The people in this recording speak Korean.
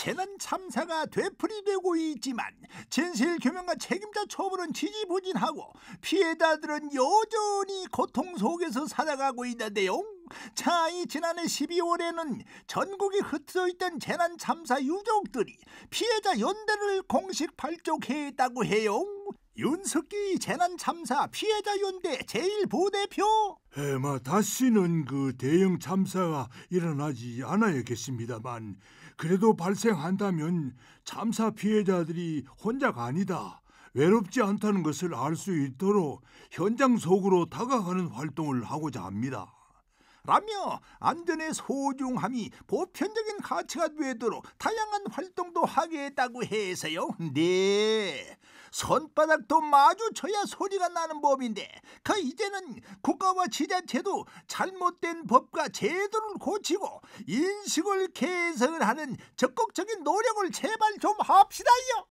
재난 참사가 되풀이되고 있지만 진실 규명과 책임자 처벌은 지지부진하고 피해자들은 여전히 고통 속에서 살아가고 있는데요. 자, 이 지난해 12월에는 전국에 흩어져 있던 재난 참사 유족들이 피해자 연대를 공식 발족했다고 해요. 윤석기 재난참사 피해자연대 제일부대표 해마 다시는 그 대형 참사가 일어나지 않아야겠습니다만 그래도 발생한다면 참사 피해자들이 혼자가 아니다 외롭지 않다는 것을 알 수 있도록 현장 속으로 다가가는 활동을 하고자 합니다 라며 안전의 소중함이 보편적인 가치가 되도록 다양한 활동도 하겠다고 해서요. 네. 손바닥도 마주쳐야 소리가 나는 법인데 그 이제는 국가와 지자체도 잘못된 법과 제도를 고치고 인식을 개선을 하는 적극적인 노력을 제발 좀 합시다요.